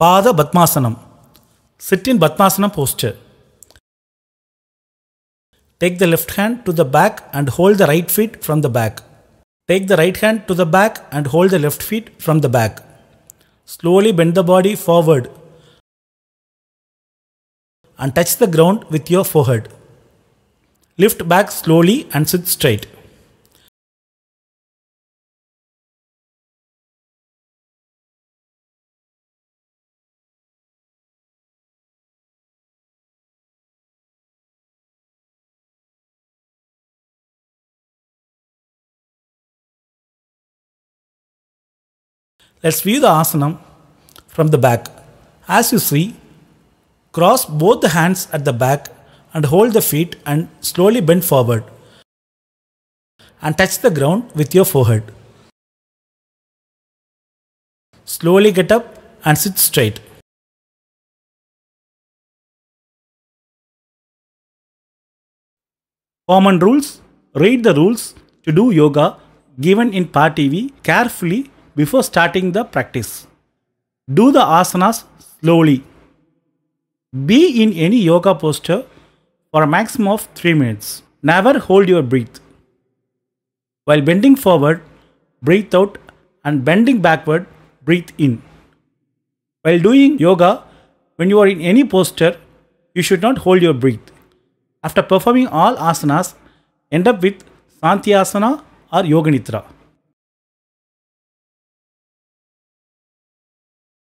Pada Batmasanam. Sit in Batmasana posture. Take the left hand to the back and hold the right feet from the back. Take the right hand to the back and hold the left feet from the back. Slowly bend the body forward and touch the ground with your forehead. Lift back slowly and sit straight. Let's view the asana from the back. As you see, cross both the hands at the back and hold the feet and slowly bend forward and touch the ground with your forehead. Slowly get up and sit straight. Common rules Read the rules to do yoga given in Part TV carefully before starting the practice. Do the asanas slowly. Be in any yoga posture for a maximum of 3 minutes. Never hold your breath. While bending forward, breathe out and bending backward, breathe in. While doing yoga, when you are in any posture, you should not hold your breath. After performing all asanas, end up with Asana or Yoga